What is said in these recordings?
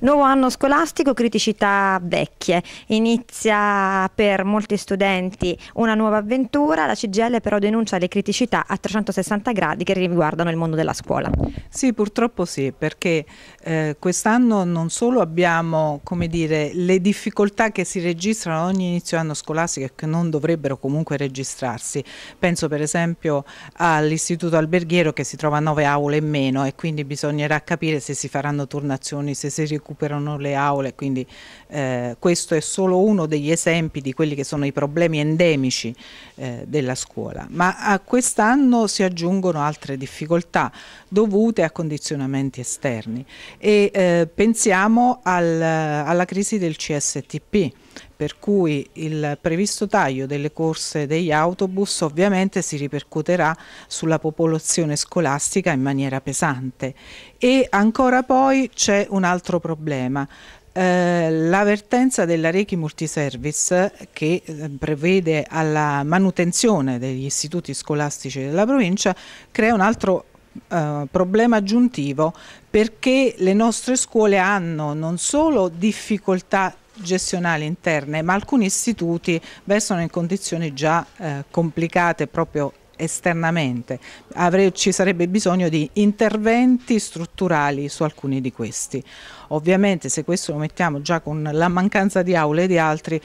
Nuovo anno scolastico, criticità vecchie. Inizia per molti studenti una nuova avventura, la CGL però denuncia le criticità a 360 gradi che riguardano il mondo della scuola. Sì, purtroppo sì, perché eh, quest'anno non solo abbiamo dire, le difficoltà che si registrano ogni inizio anno scolastico e che non dovrebbero comunque registrarsi. Penso per esempio all'istituto alberghiero che si trova a 9 aule in meno e quindi bisognerà capire se si faranno turnazioni, se si recuperano recuperano le aule, quindi eh, questo è solo uno degli esempi di quelli che sono i problemi endemici eh, della scuola. Ma a quest'anno si aggiungono altre difficoltà dovute a condizionamenti esterni e eh, pensiamo al, alla crisi del CSTP per cui il previsto taglio delle corse degli autobus ovviamente si ripercuoterà sulla popolazione scolastica in maniera pesante. E ancora poi c'è un altro problema. Eh, l'avvertenza della Rechi Multiservice che eh, prevede alla manutenzione degli istituti scolastici della provincia crea un altro Uh, problema aggiuntivo perché le nostre scuole hanno non solo difficoltà gestionali interne, ma alcuni istituti versano in condizioni già eh, complicate proprio esternamente. Avrei, ci sarebbe bisogno di interventi strutturali su alcuni di questi. Ovviamente se questo lo mettiamo già con la mancanza di aule e di altri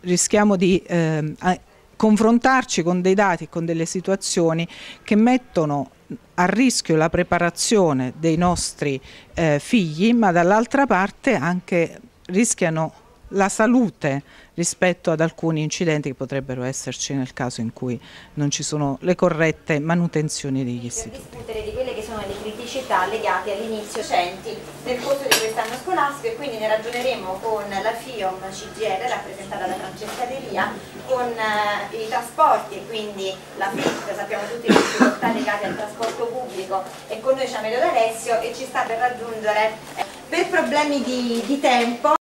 rischiamo di eh, confrontarci con dei dati, con delle situazioni che mettono a rischio la preparazione dei nostri eh, figli, ma dall'altra parte anche rischiano la salute rispetto ad alcuni incidenti che potrebbero esserci nel caso in cui non ci sono le corrette manutenzioni degli istituti. discutere di quelle che sono le criticità legate all'inizio docenti nel corso di quest'anno scolastico e quindi ne ragioneremo con la FIOM CGL rappresentata da Francesca Delia con eh, i trasporti e quindi la FIT, sappiamo tutti le difficoltà legate al trasporto pubblico e con noi c'è Amelio D'Alessio e ci sta per raggiungere eh, per problemi di, di tempo